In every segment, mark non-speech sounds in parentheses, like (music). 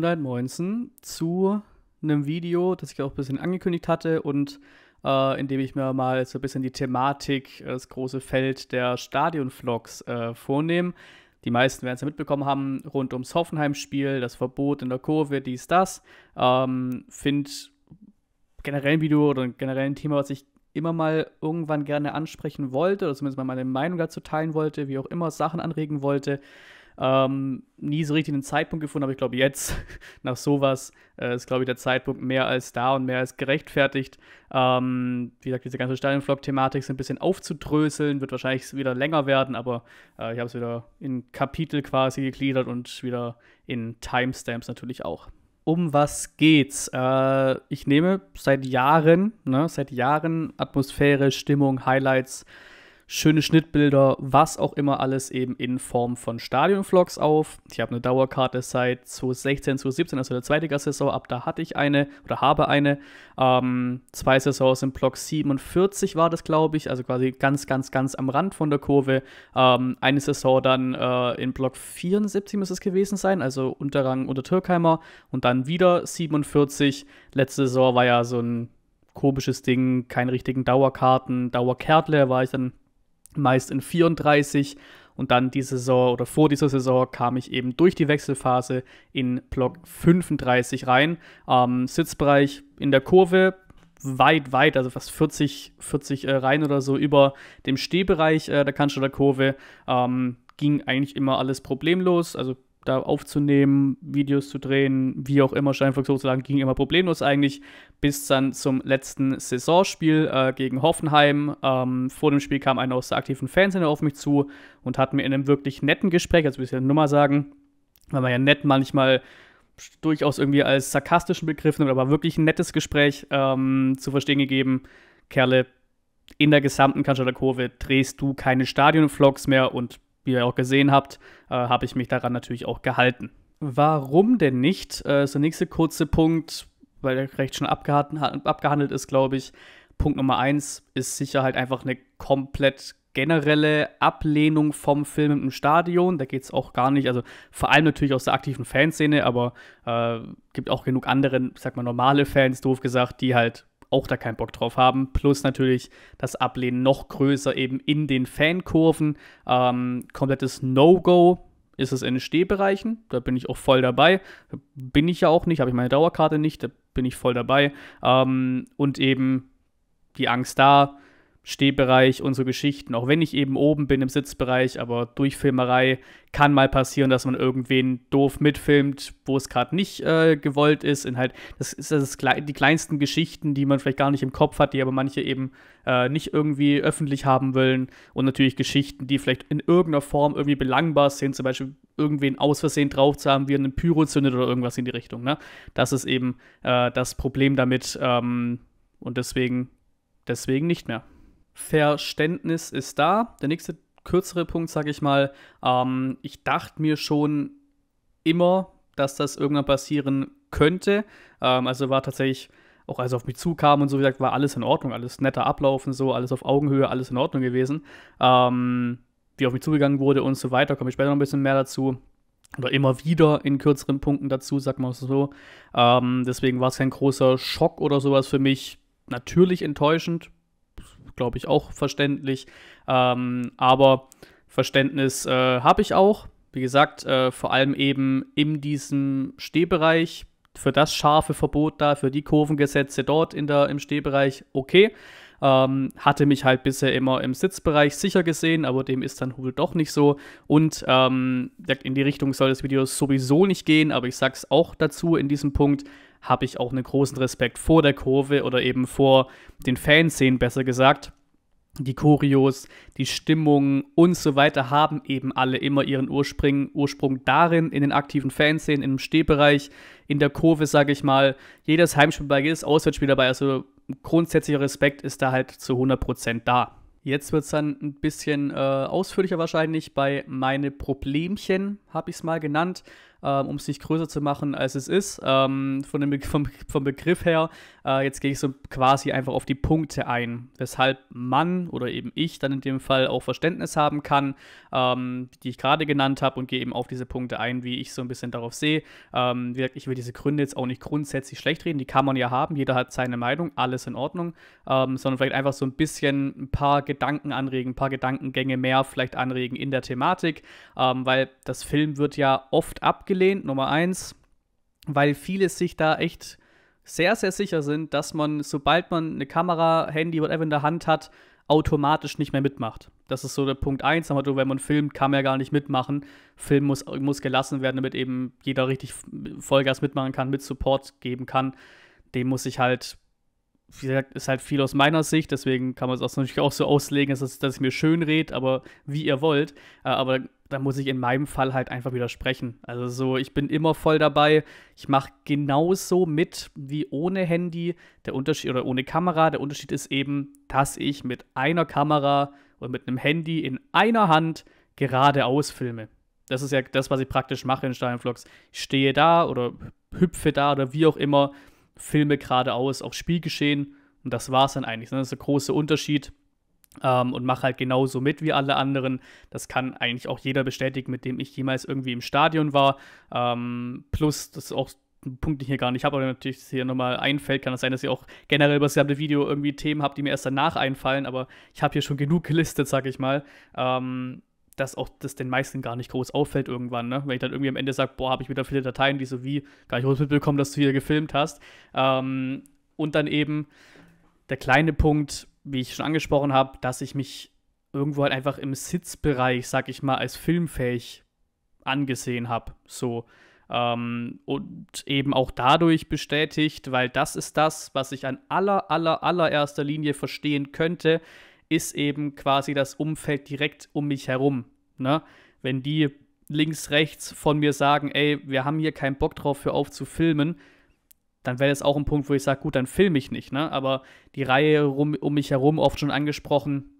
219 zu einem Video, das ich auch ein bisschen angekündigt hatte und äh, in dem ich mir mal so ein bisschen die Thematik, äh, das große Feld der Stadionvlogs äh, vornehme. Die meisten werden es ja mitbekommen haben, rund ums Hoffenheim-Spiel, das Verbot in der Kurve, dies, das. Ähm, Finde generell ein Video oder generell ein Thema, was ich immer mal irgendwann gerne ansprechen wollte oder zumindest mal meine Meinung dazu teilen wollte, wie auch immer Sachen anregen wollte. Ähm, nie so richtig einen Zeitpunkt gefunden, aber ich glaube, jetzt (laughs) nach sowas äh, ist, glaube ich, der Zeitpunkt mehr als da und mehr als gerechtfertigt. Ähm, wie gesagt, diese ganze Stadionflock-Thematik ist ein bisschen aufzudröseln, wird wahrscheinlich wieder länger werden, aber äh, ich habe es wieder in Kapitel quasi gegliedert und wieder in Timestamps natürlich auch um was geht's? Äh, ich nehme seit Jahren, ne, seit Jahren Atmosphäre, Stimmung, Highlights, schöne Schnittbilder, was auch immer alles eben in Form von Stadionvlogs auf. Ich habe eine Dauerkarte seit 2016, 2017, also der zweite Saison, ab da hatte ich eine oder habe eine. Ähm, zwei Saisons im Block 47 war das, glaube ich, also quasi ganz, ganz, ganz am Rand von der Kurve. Ähm, eine Saison dann äh, in Block 74 muss es gewesen sein, also Unterrang unter Türkheimer und dann wieder 47. Letzte Saison war ja so ein komisches Ding, keine richtigen Dauerkarten. Dauerkärtle war ich dann meist in 34 und dann die Saison oder vor dieser Saison kam ich eben durch die Wechselphase in Block 35 rein. Ähm, Sitzbereich in der Kurve weit, weit, also fast 40, 40 äh, Reihen oder so über dem Stehbereich äh, der Kanzler der Kurve. Ähm, ging eigentlich immer alles problemlos, also da aufzunehmen, Videos zu drehen, wie auch immer, Steinfurt sozusagen ging immer problemlos eigentlich, bis dann zum letzten Saisonspiel äh, gegen Hoffenheim. Ähm, vor dem Spiel kam einer aus der aktiven Fernsehne auf mich zu und hat mir in einem wirklich netten Gespräch, also will ich ja nur mal sagen, weil man ja nett manchmal durchaus irgendwie als sarkastischen Begriff nimmt, aber wirklich ein nettes Gespräch ähm, zu verstehen gegeben, Kerle, in der gesamten Kanzlerkurve drehst du keine Stadionvlogs mehr und wie ihr auch gesehen habt, äh, habe ich mich daran natürlich auch gehalten. Warum denn nicht? Äh, ist der nächste kurze Punkt, weil er recht schon abgehandelt ist, glaube ich. Punkt Nummer eins ist sicher halt einfach eine komplett generelle Ablehnung vom Film im Stadion. Da geht es auch gar nicht, also vor allem natürlich aus der aktiven Fanszene, aber äh, gibt auch genug andere, sag mal, normale Fans, doof gesagt, die halt auch da keinen Bock drauf haben. Plus natürlich das Ablehnen noch größer eben in den Fankurven. Ähm, komplettes No-Go ist es in Stehbereichen. Da bin ich auch voll dabei. Bin ich ja auch nicht, habe ich meine Dauerkarte nicht, da bin ich voll dabei. Ähm, und eben die Angst da, Stehbereich und so Geschichten, auch wenn ich eben oben bin im Sitzbereich, aber durch Filmerei kann mal passieren, dass man irgendwen doof mitfilmt, wo es gerade nicht äh, gewollt ist. In halt, das ist das die kleinsten Geschichten, die man vielleicht gar nicht im Kopf hat, die aber manche eben äh, nicht irgendwie öffentlich haben wollen. Und natürlich Geschichten, die vielleicht in irgendeiner Form irgendwie belangbar sind, zum Beispiel irgendwen aus Versehen drauf zu haben, wie einen Pyro zündet oder irgendwas in die Richtung. Ne? Das ist eben äh, das Problem damit ähm, und deswegen, deswegen nicht mehr. Verständnis ist da. Der nächste kürzere Punkt, sage ich mal, ähm, ich dachte mir schon immer, dass das irgendwann passieren könnte. Ähm, also war tatsächlich auch als er auf mich zukam und so wie gesagt, war alles in Ordnung, alles netter ablaufen, so, alles auf Augenhöhe, alles in Ordnung gewesen. Ähm, wie auf mich zugegangen wurde und so weiter, komme ich später noch ein bisschen mehr dazu. Oder immer wieder in kürzeren Punkten dazu, sag mal so. Ähm, deswegen war es kein großer Schock oder sowas für mich. Natürlich enttäuschend, glaube ich, auch verständlich. Ähm, aber Verständnis äh, habe ich auch. Wie gesagt, äh, vor allem eben in diesem Stehbereich für das scharfe Verbot da, für die Kurvengesetze dort in der, im Stehbereich okay. Ähm, hatte mich halt bisher immer im Sitzbereich sicher gesehen, aber dem ist dann wohl doch nicht so. Und ähm, in die Richtung soll das Video sowieso nicht gehen, aber ich sag's auch dazu in diesem Punkt habe ich auch einen großen Respekt vor der Kurve oder eben vor den Fanszenen, besser gesagt. Die Kurios, die Stimmung und so weiter haben eben alle immer ihren Ursprung, Ursprung darin, in den aktiven Fanszenen, im Stehbereich, in der Kurve, sage ich mal. Jedes Heimspiel dabei, jedes Auswärtsspiel dabei, also grundsätzlicher Respekt ist da halt zu 100% da. Jetzt wird es dann ein bisschen äh, ausführlicher wahrscheinlich bei meine Problemchen, habe ich es mal genannt ähm, um es nicht größer zu machen, als es ist. Ähm, von dem Be vom, vom Begriff her äh, jetzt gehe ich so quasi einfach auf die Punkte ein, weshalb man oder eben ich dann in dem Fall auch Verständnis haben kann, ähm, die ich gerade genannt habe und gehe eben auf diese Punkte ein, wie ich so ein bisschen darauf sehe. Ähm, wie gesagt, ich will diese Gründe jetzt auch nicht grundsätzlich schlecht reden, die kann man ja haben, jeder hat seine Meinung, alles in Ordnung, ähm, sondern vielleicht einfach so ein bisschen ein paar Gedanken anregen, ein paar Gedankengänge mehr vielleicht anregen in der Thematik, ähm, weil das Film wird ja oft abgelehnt, Nummer eins, weil viele sich da echt sehr, sehr sicher sind, dass man, sobald man eine Kamera, Handy, whatever in der Hand hat, automatisch nicht mehr mitmacht. Das ist so der Punkt 1. Also wenn man filmt, kann man ja gar nicht mitmachen. Film muss, muss gelassen werden, damit eben jeder richtig Vollgas mitmachen kann, mit Support geben kann. Dem muss ich halt wie gesagt, ist halt viel aus meiner Sicht, deswegen kann man es auch natürlich (laughs) auch so auslegen, dass, dass ich mir schön rede, aber wie ihr wollt. Äh, aber da muss ich in meinem Fall halt einfach widersprechen. Also so, ich bin immer voll dabei. Ich mache genauso mit wie ohne Handy. Der Unterschied oder ohne Kamera. Der Unterschied ist eben, dass ich mit einer Kamera oder mit einem Handy in einer Hand geradeaus filme. Das ist ja das, was ich praktisch mache in Steinflocks. Ich stehe da oder hüpfe da oder wie auch immer Filme geradeaus, auch Spielgeschehen. Und das war es dann eigentlich. Ne? Das ist der große Unterschied. Ähm, und mache halt genauso mit wie alle anderen. Das kann eigentlich auch jeder bestätigen, mit dem ich jemals irgendwie im Stadion war. Ähm, plus, das ist auch ein Punkt, den ich hier gar nicht habe, aber natürlich das hier nochmal einfällt, kann es das sein, dass ihr auch generell über das gesamte Video irgendwie Themen habt, die mir erst danach einfallen, aber ich habe hier schon genug gelistet, sag ich mal. Ähm, dass auch das den meisten gar nicht groß auffällt irgendwann, ne? Wenn ich dann irgendwie am Ende sage, boah, habe ich wieder viele Dateien, die so wie gar nicht groß mitbekommen, dass du hier gefilmt hast. Ähm, und dann eben der kleine Punkt, wie ich schon angesprochen habe, dass ich mich irgendwo halt einfach im Sitzbereich, sag ich mal, als filmfähig angesehen habe. So. Ähm, und eben auch dadurch bestätigt, weil das ist das, was ich an aller, aller, allererster Linie verstehen könnte, ist eben quasi das Umfeld direkt um mich herum. Ne? Wenn die links, rechts von mir sagen, ey, wir haben hier keinen Bock drauf, für auf zu filmen, dann wäre das auch ein Punkt, wo ich sage, gut, dann filme ich nicht. Ne? Aber die Reihe rum, um mich herum, oft schon angesprochen,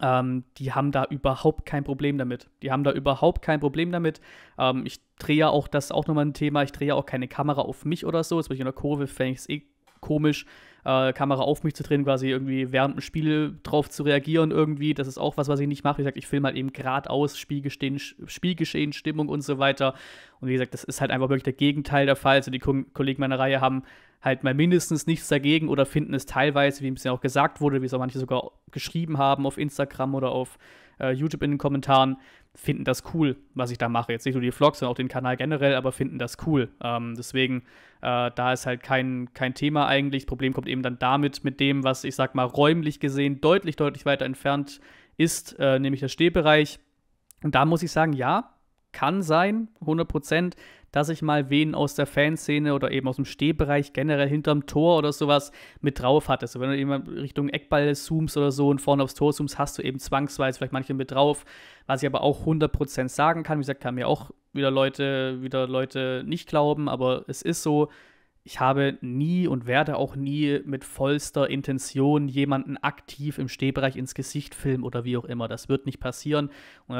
ähm, die haben da überhaupt kein Problem damit. Die haben da überhaupt kein Problem damit. Ähm, ich drehe ja auch, das ist auch nochmal ein Thema, ich drehe ja auch keine Kamera auf mich oder so. Jetzt bin ich in der Kurve, fände ich es eh komisch, äh, Kamera auf mich zu drehen, quasi irgendwie während dem Spiel drauf zu reagieren irgendwie. Das ist auch was, was ich nicht mache. Wie gesagt, ich filme halt eben geradeaus Spielgeschehen, Spielgeschehen, Stimmung und so weiter. Und wie gesagt, das ist halt einfach wirklich der Gegenteil der Fall. Also die Ko Kollegen meiner Reihe haben halt mal mindestens nichts dagegen oder finden es teilweise, wie ein bisschen auch gesagt wurde, wie es auch manche sogar geschrieben haben auf Instagram oder auf äh, YouTube in den Kommentaren, finden das cool, was ich da mache. Jetzt nicht nur die Vlogs, sondern auch den Kanal generell, aber finden das cool. Ähm, deswegen, äh, da ist halt kein, kein Thema eigentlich. Das Problem kommt eben dann damit, mit dem, was ich sag mal räumlich gesehen deutlich, deutlich weiter entfernt ist, äh, nämlich der Stehbereich. Und da muss ich sagen, ja, kann sein, 100 Prozent dass ich mal wen aus der Fanszene oder eben aus dem Stehbereich generell hinterm Tor oder sowas mit drauf hatte. So, wenn du eben Richtung Eckball zooms oder so und vorne aufs Tor zooms, hast du eben zwangsweise vielleicht manche mit drauf. Was ich aber auch 100% sagen kann, wie gesagt, kann mir auch wieder Leute, wieder Leute nicht glauben, aber es ist so, ich habe nie und werde auch nie mit vollster Intention jemanden aktiv im Stehbereich ins Gesicht filmen oder wie auch immer. Das wird nicht passieren, äh,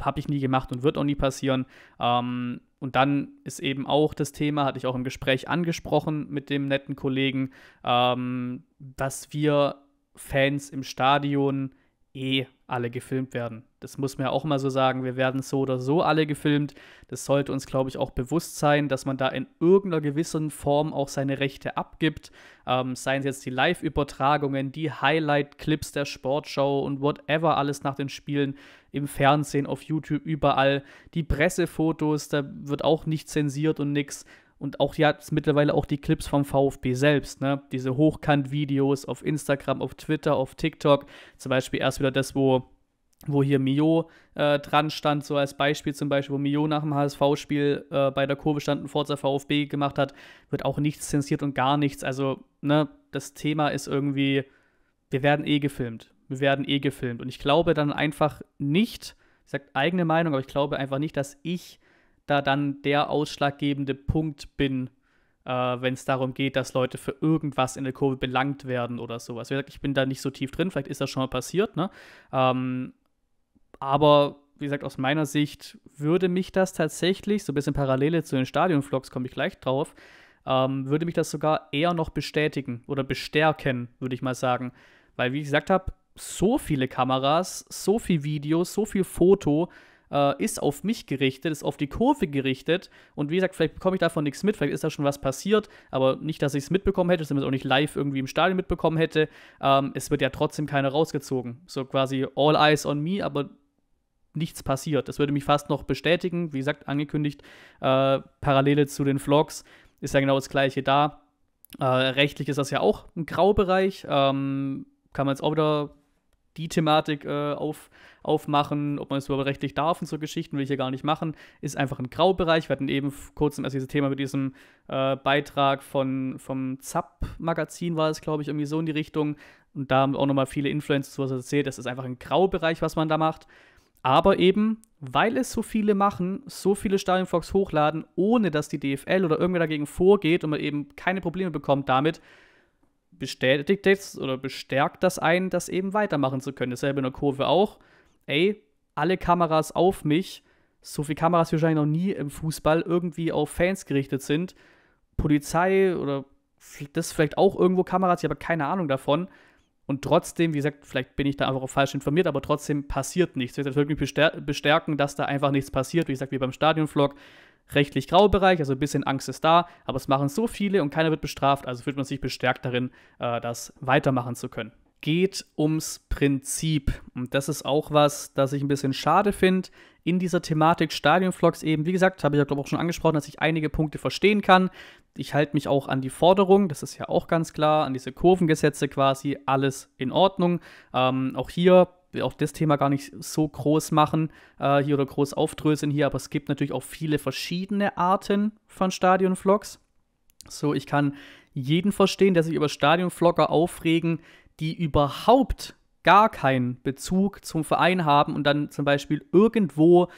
habe ich nie gemacht und wird auch nie passieren. Ähm, und dann ist eben auch das Thema, hatte ich auch im Gespräch angesprochen mit dem netten Kollegen, ähm, dass wir Fans im Stadion eh alle gefilmt werden das muss man ja auch mal so sagen, wir werden so oder so alle gefilmt. Das sollte uns, glaube ich, auch bewusst sein, dass man da in irgendeiner gewissen Form auch seine Rechte abgibt. Ähm, seien es jetzt die Live-Übertragungen, die Highlight-Clips der Sportschau und whatever alles nach den Spielen im Fernsehen, auf YouTube, überall. Die Pressefotos, da wird auch nicht zensiert und nix. Und auch ja, mittlerweile auch die Clips vom VfB selbst, ne? Diese Hochkant-Videos auf Instagram, auf Twitter, auf TikTok. Zum Beispiel erst wieder das, wo wo hier Mio äh, dran stand, so als Beispiel zum Beispiel, wo Mio nach dem HSV-Spiel äh, bei der Kurve stand und Forza VfB gemacht hat, wird auch nichts zensiert und gar nichts. Also, ne, das Thema ist irgendwie, wir werden eh gefilmt. Wir werden eh gefilmt. Und ich glaube dann einfach nicht, ich sage eigene Meinung, aber ich glaube einfach nicht, dass ich da dann der ausschlaggebende Punkt bin, äh, wenn es darum geht, dass Leute für irgendwas in der Kurve belangt werden oder sowas. ich bin da nicht so tief drin, vielleicht ist das schon mal passiert, ne? Ähm, aber wie gesagt, aus meiner Sicht würde mich das tatsächlich, so ein bisschen Parallele zu den Stadion-Vlogs komme ich gleich drauf, ähm, würde mich das sogar eher noch bestätigen oder bestärken, würde ich mal sagen. Weil, wie ich gesagt habe, so viele Kameras, so viel Video, so viel Foto äh, ist auf mich gerichtet, ist auf die Kurve gerichtet. Und wie gesagt, vielleicht bekomme ich davon nichts mit, vielleicht ist da schon was passiert, aber nicht, dass ich es mitbekommen hätte, dass ich es auch nicht live irgendwie im Stadion mitbekommen hätte. Ähm, es wird ja trotzdem keiner rausgezogen. So quasi all eyes on me, aber nichts passiert. Das würde mich fast noch bestätigen. Wie gesagt, angekündigt, äh, Parallele zu den Vlogs ist ja genau das Gleiche da. Äh, rechtlich ist das ja auch ein Graubereich. Ähm, kann man jetzt auch wieder die Thematik äh, auf, aufmachen, ob man es überhaupt rechtlich darf und so Geschichten, will ich hier gar nicht machen, ist einfach ein Graubereich. Wir hatten eben kurz erst dieses Thema mit diesem äh, Beitrag von, vom ZAP-Magazin, war es, glaube ich, irgendwie so in die Richtung. Und da haben auch nochmal viele Influencer sowas erzählt, das ist einfach ein Graubereich, was man da macht. Aber eben, weil es so viele machen, so viele Stadion Fox hochladen, ohne dass die DFL oder irgendwer dagegen vorgeht und man eben keine Probleme bekommt damit, bestätigt das oder bestärkt das einen, das eben weitermachen zu können. Dasselbe in der Kurve auch. Ey, alle Kameras auf mich. So viele Kameras wie wahrscheinlich noch nie im Fußball irgendwie auf Fans gerichtet sind. Polizei oder das vielleicht auch irgendwo Kameras, ich habe keine Ahnung davon. Und trotzdem, wie gesagt, vielleicht bin ich da einfach auch falsch informiert, aber trotzdem passiert nichts. Das würde mich bestärken, dass da einfach nichts passiert. Wie gesagt, wie beim Stadionvlog, rechtlich grauer Bereich, also ein bisschen Angst ist da, aber es machen so viele und keiner wird bestraft, also fühlt man sich bestärkt darin, äh, das weitermachen zu können. Geht ums Prinzip. Und das ist auch was, das ich ein bisschen schade finde in dieser Thematik Stadionvlogs eben. Wie gesagt, habe ich ja, glaube ich, auch schon angesprochen, dass ich einige Punkte verstehen kann, ich halte mich auch an die Forderung, das ist ja auch ganz klar, an diese Kurvengesetze quasi, alles in Ordnung. Ähm, auch hier, auch das Thema gar nicht so groß machen äh, hier oder groß aufdröseln hier, aber es gibt natürlich auch viele verschiedene Arten von Stadionvlogs. So, ich kann jeden verstehen, der sich über Stadionvlogger aufregen, die überhaupt gar keinen Bezug zum Verein haben und dann zum Beispiel irgendwo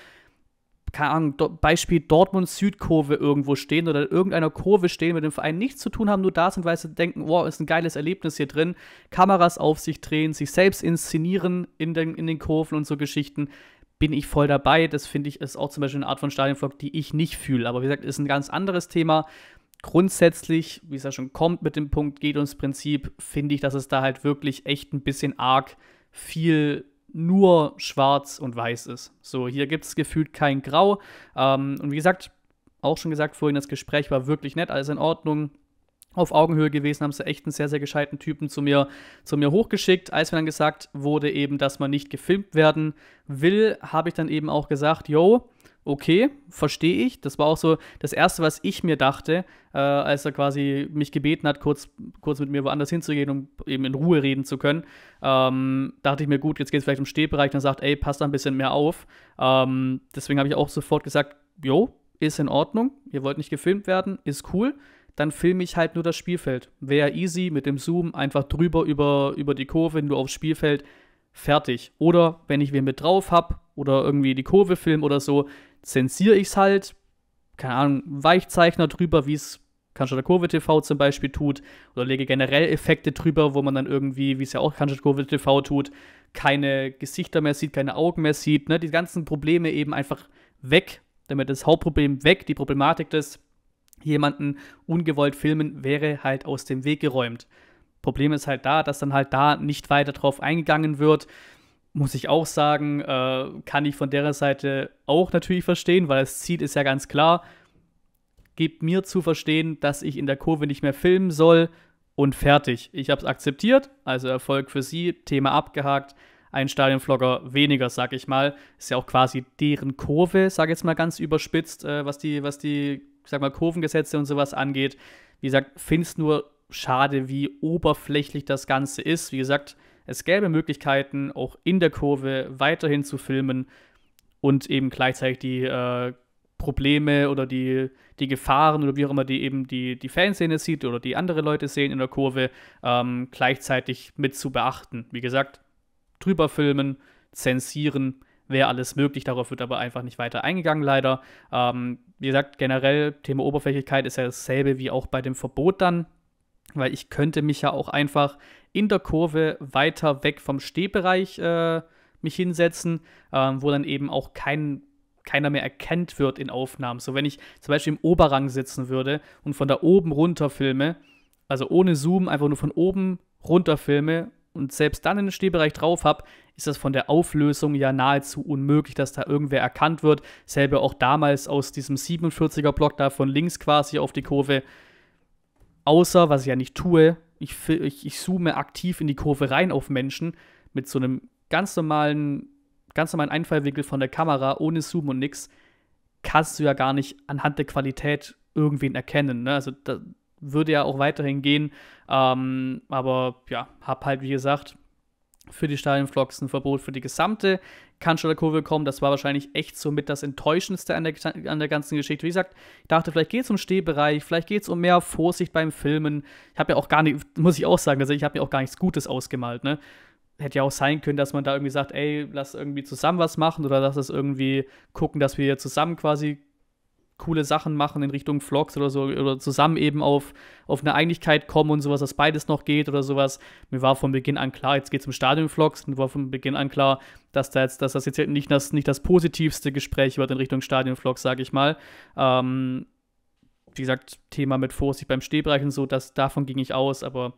keine Ahnung, Do Beispiel Dortmund Südkurve irgendwo stehen oder in irgendeiner Kurve stehen, mit dem Verein nichts zu tun haben, nur da sind, weil sie denken, wow, ist ein geiles Erlebnis hier drin, Kameras auf sich drehen, sich selbst inszenieren in den, in den Kurven und so Geschichten, bin ich voll dabei. Das finde ich, ist auch zum Beispiel eine Art von Stadionflug, die ich nicht fühle. Aber wie gesagt, ist ein ganz anderes Thema. Grundsätzlich, wie es ja schon kommt mit dem Punkt, geht uns Prinzip, finde ich, dass es da halt wirklich echt ein bisschen arg viel nur schwarz und weiß ist. So, hier gibt es gefühlt kein Grau. Ähm, und wie gesagt, auch schon gesagt vorhin, das Gespräch war wirklich nett, alles in Ordnung. Auf Augenhöhe gewesen, haben sie echt einen sehr, sehr gescheiten Typen zu mir, zu mir hochgeschickt. Als mir dann gesagt wurde, eben, dass man nicht gefilmt werden will, habe ich dann eben auch gesagt, yo, okay, verstehe ich. Das war auch so das Erste, was ich mir dachte, äh, als er quasi mich gebeten hat, kurz, kurz mit mir woanders hinzugehen, um eben in Ruhe reden zu können. Ähm, dachte ich mir, gut, jetzt geht es vielleicht um Stehbereich. Dann sagt, ey, passt da ein bisschen mehr auf. Ähm, deswegen habe ich auch sofort gesagt, jo, ist in Ordnung. Ihr wollt nicht gefilmt werden, ist cool. Dann filme ich halt nur das Spielfeld. Wäre easy mit dem Zoom, einfach drüber über, über die Kurve, nur aufs Spielfeld fertig. Oder wenn ich wen mit drauf habe oder irgendwie die Kurve film oder so, zensiere ich es halt, keine Ahnung, Weichzeichner drüber, wie es Kanstadt Kurve TV zum Beispiel tut, oder lege generell Effekte drüber, wo man dann irgendwie, wie es ja auch Kanstadt Kurve TV tut, keine Gesichter mehr sieht, keine Augen mehr sieht, ne? die ganzen Probleme eben einfach weg, damit das Hauptproblem weg, die Problematik des jemanden ungewollt filmen, wäre halt aus dem Weg geräumt. Problem ist halt da, dass dann halt da nicht weiter drauf eingegangen wird. Muss ich auch sagen, äh, kann ich von der Seite auch natürlich verstehen, weil das Ziel ist ja ganz klar. Gebt mir zu verstehen, dass ich in der Kurve nicht mehr filmen soll und fertig. Ich habe es akzeptiert, also Erfolg für sie, Thema abgehakt. Ein Stadionvlogger weniger, sag ich mal. Ist ja auch quasi deren Kurve, sag jetzt mal ganz überspitzt, äh, was die, was die, sag mal, Kurvengesetze und sowas angeht. Wie gesagt, find's nur schade, wie oberflächlich das Ganze ist. Wie gesagt, es gäbe Möglichkeiten, auch in der Kurve weiterhin zu filmen und eben gleichzeitig die äh, Probleme oder die, die Gefahren oder wie auch immer die eben die, die Fanszene sieht oder die andere Leute sehen in der Kurve, ähm, gleichzeitig mit zu beachten. Wie gesagt, drüber filmen, zensieren, wäre alles möglich. Darauf wird aber einfach nicht weiter eingegangen, leider. Ähm, wie gesagt, generell Thema Oberflächlichkeit ist ja dasselbe wie auch bei dem Verbot dann weil ich könnte mich ja auch einfach in der Kurve weiter weg vom Stehbereich äh, mich hinsetzen, ähm, wo dann eben auch kein, keiner mehr erkennt wird in Aufnahmen. So wenn ich zum Beispiel im Oberrang sitzen würde und von da oben runter filme, also ohne Zoom, einfach nur von oben runter filme und selbst dann in den Stehbereich drauf habe, ist das von der Auflösung ja nahezu unmöglich, dass da irgendwer erkannt wird. Selbe auch damals aus diesem 47er-Block da von links quasi auf die Kurve Außer, was ich ja nicht tue, ich, ich, ich zoome aktiv in die Kurve rein auf Menschen mit so einem ganz normalen, ganz normalen Einfallwinkel von der Kamera, ohne Zoom und nix, kannst du ja gar nicht anhand der Qualität irgendwen erkennen. Ne? Also da würde ja auch weiterhin gehen. Ähm, aber ja, hab halt, wie gesagt, für die Stadionvlogs ein Verbot für die gesamte Kanzlerkurve kommen. Das war wahrscheinlich echt so mit das Enttäuschendste an der, an der ganzen Geschichte. Wie gesagt, ich dachte, vielleicht geht es um Stehbereich, vielleicht geht es um mehr Vorsicht beim Filmen. Ich habe ja auch gar nicht, muss ich auch sagen, also ich habe mir auch gar nichts Gutes ausgemalt. Ne? Hätte ja auch sein können, dass man da irgendwie sagt, ey, lass irgendwie zusammen was machen oder lass es irgendwie gucken, dass wir hier zusammen quasi coole Sachen machen in Richtung Vlogs oder so oder zusammen eben auf, auf eine Einigkeit kommen und sowas, dass beides noch geht oder sowas. Mir war von Beginn an klar, jetzt geht es um Stadion-Vlogs, mir war von Beginn an klar, dass, da jetzt, dass das jetzt nicht das, nicht das positivste Gespräch wird in Richtung Stadion-Vlogs, sage ich mal. Ähm, wie gesagt, Thema mit Vorsicht beim Stehbereich und so, das, davon ging ich aus, aber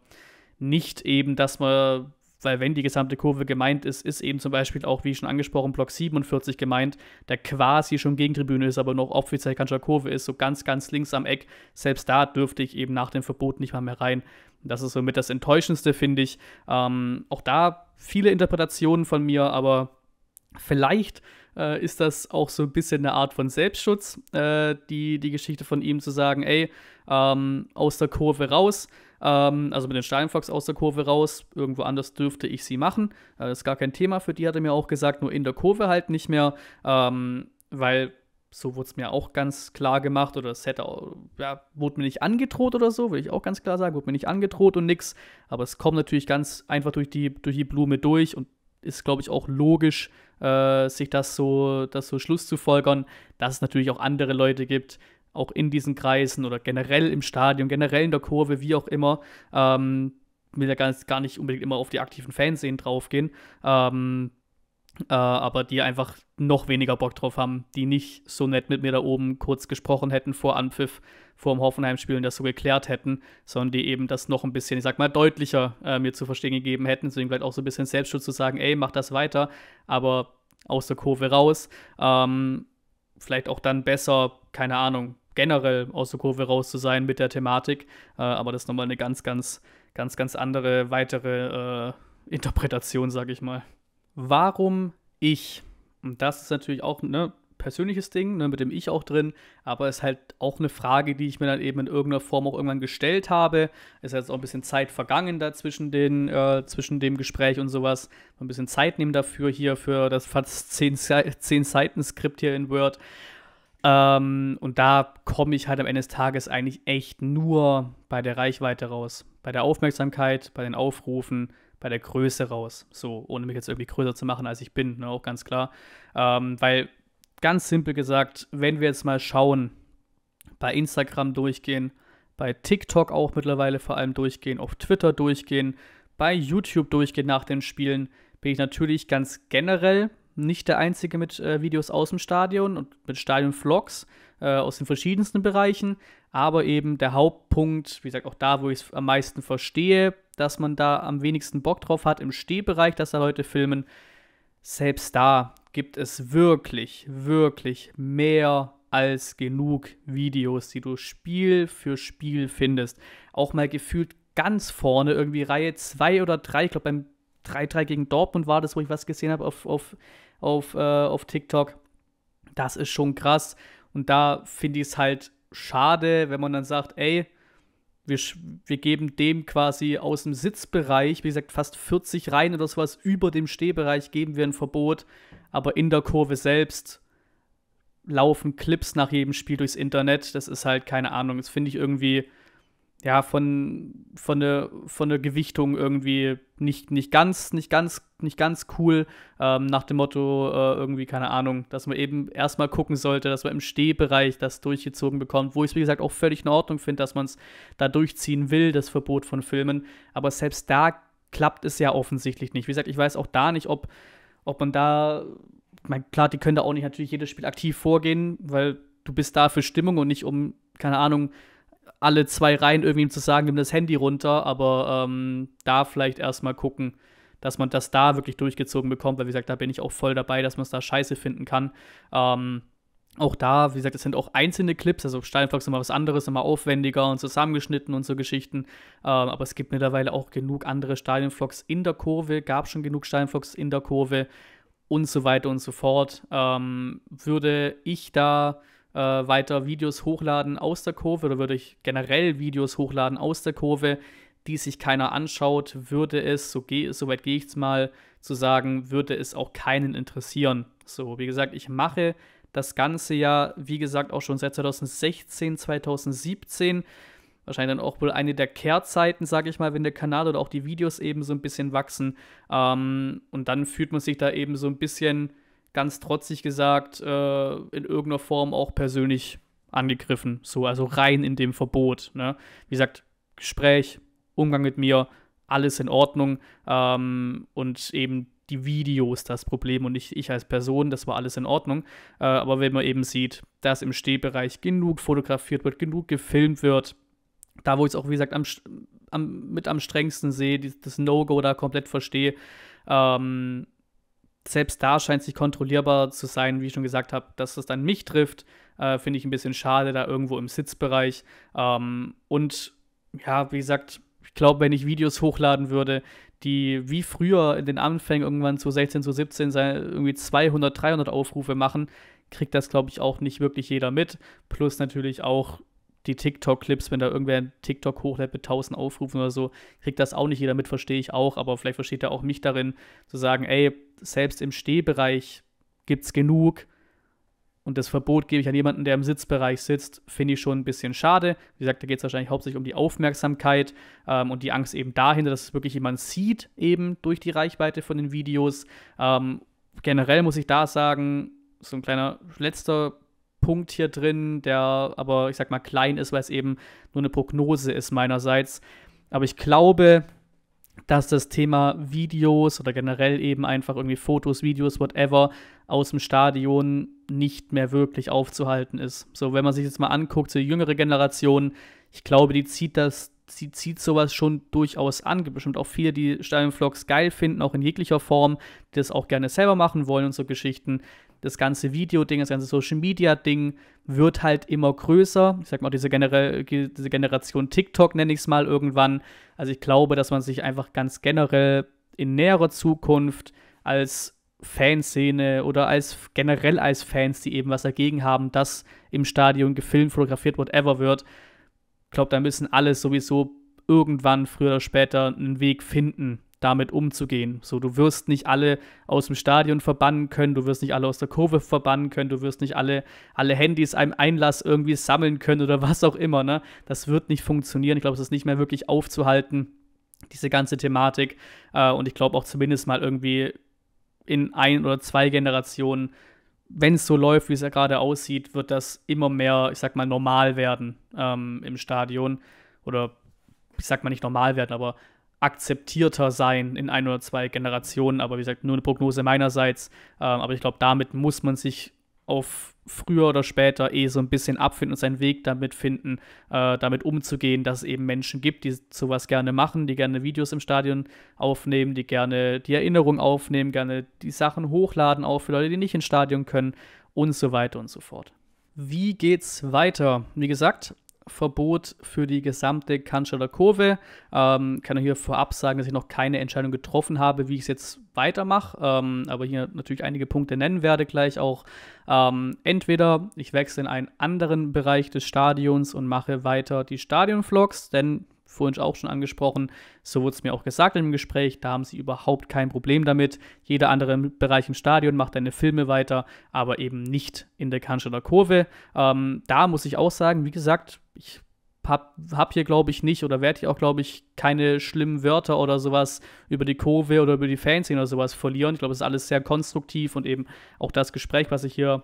nicht eben, dass man weil wenn die gesamte Kurve gemeint ist, ist eben zum Beispiel auch, wie schon angesprochen, Block 47 gemeint, der quasi schon Gegentribüne ist, aber noch offiziell Kanscher Kurve ist, so ganz, ganz links am Eck. Selbst da dürfte ich eben nach dem Verbot nicht mal mehr rein. Das ist somit das Enttäuschendste, finde ich. Ähm, auch da viele Interpretationen von mir, aber Vielleicht äh, ist das auch so ein bisschen eine Art von Selbstschutz, äh, die, die Geschichte von ihm zu sagen, ey, ähm, aus der Kurve raus, ähm, also mit den Steinfox aus der Kurve raus, irgendwo anders dürfte ich sie machen. Äh, das ist gar kein Thema für die, hat er mir auch gesagt, nur in der Kurve halt nicht mehr, ähm, weil so wurde es mir auch ganz klar gemacht oder es hätte ja, wurde mir nicht angedroht oder so, will ich auch ganz klar sagen, wurde mir nicht angedroht und nix, aber es kommt natürlich ganz einfach durch die, durch die Blume durch und ist, glaube ich, auch logisch, äh, sich das so, das so Schluss zu folgern, dass es natürlich auch andere Leute gibt, auch in diesen Kreisen oder generell im Stadion, generell in der Kurve, wie auch immer. Ähm, will ja gar nicht, unbedingt immer auf die aktiven Fanszenen draufgehen. Ähm, äh, aber die einfach noch weniger Bock drauf haben, die nicht so nett mit mir da oben kurz gesprochen hätten vor Anpfiff, vor dem Hoffenheim-Spiel und das so geklärt hätten, sondern die eben das noch ein bisschen, ich sag mal, deutlicher äh, mir zu verstehen gegeben hätten, deswegen vielleicht auch so ein bisschen Selbstschutz zu sagen, ey, mach das weiter, aber aus der Kurve raus. Ähm, vielleicht auch dann besser, keine Ahnung, generell aus der Kurve raus zu sein mit der Thematik. Äh, aber das ist nochmal eine ganz, ganz, ganz, ganz andere, weitere äh, Interpretation, sag ich mal warum ich? Und das ist natürlich auch ein ne, persönliches Ding, ne, mit dem ich auch drin, aber ist halt auch eine Frage, die ich mir dann eben in irgendeiner Form auch irgendwann gestellt habe. Es Ist jetzt auch ein bisschen Zeit vergangen da zwischen, den, äh, zwischen dem Gespräch und sowas. Ein bisschen Zeit nehmen dafür hier, für das fast 10, 10 Seiten Skript hier in Word. Ähm, und da komme ich halt am Ende des Tages eigentlich echt nur bei der Reichweite raus. Bei der Aufmerksamkeit, bei den Aufrufen, bei der Größe raus. So, ohne mich jetzt irgendwie größer zu machen, als ich bin, ne, auch ganz klar. Ähm, weil, ganz simpel gesagt, wenn wir jetzt mal schauen, bei Instagram durchgehen, bei TikTok auch mittlerweile vor allem durchgehen, auf Twitter durchgehen, bei YouTube durchgehen nach den Spielen, bin ich natürlich ganz generell nicht der Einzige mit äh, Videos aus dem Stadion und mit Stadion-Vlogs äh, aus den verschiedensten Bereichen. Aber eben der Hauptpunkt, wie gesagt, auch da, wo ich es am meisten verstehe, dass man da am wenigsten Bock drauf hat im Stehbereich, dass da Leute filmen. Selbst da gibt es wirklich, wirklich mehr als genug Videos, die du Spiel für Spiel findest. Auch mal gefühlt ganz vorne, irgendwie Reihe 2 oder 3. Ich glaube, beim 3-3 gegen Dortmund war das, wo ich was gesehen habe auf, auf, auf, äh, auf TikTok. Das ist schon krass. Und da finde ich es halt schade, wenn man dann sagt, ey, wir, wir geben dem quasi aus dem Sitzbereich, wie gesagt, fast 40 rein oder sowas, über dem Stehbereich geben wir ein Verbot, aber in der Kurve selbst laufen Clips nach jedem Spiel durchs Internet. Das ist halt keine Ahnung. Das finde ich irgendwie ja, von, von der, von der Gewichtung irgendwie nicht, nicht ganz, nicht ganz, nicht ganz cool, ähm, nach dem Motto, äh, irgendwie, keine Ahnung, dass man eben erstmal gucken sollte, dass man im Stehbereich das durchgezogen bekommt, wo ich es, wie gesagt, auch völlig in Ordnung finde, dass man es da durchziehen will, das Verbot von Filmen. Aber selbst da klappt es ja offensichtlich nicht. Wie gesagt, ich weiß auch da nicht, ob, ob man da, Ich meine, klar, die können da auch nicht natürlich jedes Spiel aktiv vorgehen, weil du bist da für Stimmung und nicht um, keine Ahnung, alle zwei Reihen irgendwie ihm zu sagen, nimm das Handy runter, aber ähm, da vielleicht erstmal gucken, dass man das da wirklich durchgezogen bekommt, weil wie gesagt, da bin ich auch voll dabei, dass man es da scheiße finden kann. Ähm, auch da, wie gesagt, es sind auch einzelne Clips, also Steinfox ist immer was anderes, immer aufwendiger und zusammengeschnitten und so Geschichten. Ähm, aber es gibt mittlerweile auch genug andere Steinfox in der Kurve, gab schon genug Steinfox in der Kurve und so weiter und so fort. Ähm, würde ich da äh, weiter Videos hochladen aus der Kurve oder würde ich generell Videos hochladen aus der Kurve, die sich keiner anschaut, würde es, so, geh, so weit gehe ich es mal zu sagen, würde es auch keinen interessieren. So, wie gesagt, ich mache das Ganze ja, wie gesagt, auch schon seit 2016, 2017. Wahrscheinlich dann auch wohl eine der Kehrzeiten, sage ich mal, wenn der Kanal oder auch die Videos eben so ein bisschen wachsen. Ähm, und dann fühlt man sich da eben so ein bisschen ganz trotzig gesagt, äh, in irgendeiner Form auch persönlich angegriffen. So, also rein in dem Verbot. Ne? Wie gesagt, Gespräch, Umgang mit mir, alles in Ordnung. Ähm, und eben die Videos das Problem und nicht ich als Person, das war alles in Ordnung. Äh, aber wenn man eben sieht, dass im Stehbereich genug fotografiert wird, genug gefilmt wird, da wo ich es auch, wie gesagt, am, am, mit am strengsten sehe, das No-Go da komplett verstehe, ähm, selbst da scheint es nicht kontrollierbar zu sein, wie ich schon gesagt habe, dass das dann mich trifft, äh, finde ich ein bisschen schade, da irgendwo im Sitzbereich. Ähm, und ja, wie gesagt, ich glaube, wenn ich Videos hochladen würde, die wie früher in den Anfängen irgendwann zu 16, zu 17 irgendwie 200, 300 Aufrufe machen, kriegt das, glaube ich, auch nicht wirklich jeder mit. Plus natürlich auch die TikTok-Clips, wenn da irgendwer ein TikTok hochlädt mit 1000 Aufrufen oder so, kriegt das auch nicht jeder mit, verstehe ich auch, aber vielleicht versteht er auch mich darin, zu sagen, ey, selbst im Stehbereich gibt es genug und das Verbot gebe ich an jemanden, der im Sitzbereich sitzt, finde ich schon ein bisschen schade. Wie gesagt, da geht es wahrscheinlich hauptsächlich um die Aufmerksamkeit ähm, und die Angst eben dahinter, dass es wirklich jemand sieht, eben durch die Reichweite von den Videos. Ähm, generell muss ich da sagen, so ein kleiner letzter Punkt hier drin, der aber, ich sag mal, klein ist, weil es eben nur eine Prognose ist meinerseits. Aber ich glaube, dass das Thema Videos oder generell eben einfach irgendwie Fotos, Videos, whatever aus dem Stadion nicht mehr wirklich aufzuhalten ist. So, wenn man sich jetzt mal anguckt, so die jüngere Generation, ich glaube, die zieht das, sie zieht sowas schon durchaus an. Gibt bestimmt auch viele, die Stadionvlogs geil finden, auch in jeglicher Form, die das auch gerne selber machen wollen und so Geschichten das ganze Video-Ding, das ganze Social-Media-Ding wird halt immer größer. Ich sag mal, diese, Genera diese Generation TikTok nenne ich es mal irgendwann. Also ich glaube, dass man sich einfach ganz generell in näherer Zukunft als Fanszene oder als generell als Fans, die eben was dagegen haben, dass im Stadion gefilmt, fotografiert, whatever wird, ich glaube, da müssen alle sowieso irgendwann früher oder später einen Weg finden, damit umzugehen. So, du wirst nicht alle aus dem Stadion verbannen können, du wirst nicht alle aus der Kurve verbannen können, du wirst nicht alle, alle Handys einem Einlass irgendwie sammeln können oder (laughs) was auch immer. Ne? Das wird nicht funktionieren. Ich glaube, es ist nicht mehr wirklich aufzuhalten, diese ganze Thematik. Äh, und ich glaube auch zumindest mal irgendwie in ein oder zwei Generationen, wenn es so läuft, wie es ja gerade aussieht, wird das immer mehr, ich sag mal, normal werden ähm, im Stadion. Oder ich sag mal nicht normal werden, aber akzeptierter sein in ein oder zwei Generationen. Aber wie gesagt, nur eine Prognose meinerseits. Ähm, aber ich glaube, damit muss man sich auf früher oder später eh so ein bisschen abfinden und seinen Weg damit finden, äh, damit umzugehen, dass es eben Menschen gibt, die sowas gerne machen, die gerne Videos im Stadion aufnehmen, die gerne die Erinnerung aufnehmen, gerne die Sachen hochladen, auch für Leute, die nicht ins Stadion können und so weiter und so fort. Wie geht's weiter? Wie gesagt, Verbot für die gesamte Kanschaler Kurve. Ähm, kann hier vorab sagen, dass ich noch keine Entscheidung getroffen habe, wie ich es jetzt weitermache, ähm, aber hier natürlich einige Punkte nennen werde gleich auch. Ähm, entweder ich wechsle in einen anderen Bereich des Stadions und mache weiter die Stadionvlogs, denn vorhin auch schon angesprochen, so wurde es mir auch gesagt im Gespräch, da haben sie überhaupt kein Problem damit. Jeder andere Bereich im Stadion macht deine Filme weiter, aber eben nicht in der Cannstatter Kurve. Ähm, da muss ich auch sagen, wie gesagt, ich habe hab hier, glaube ich, nicht oder werde ich auch, glaube ich, keine schlimmen Wörter oder sowas über die Kurve oder über die Fanszene oder sowas verlieren. Ich glaube, es ist alles sehr konstruktiv und eben auch das Gespräch, was ich hier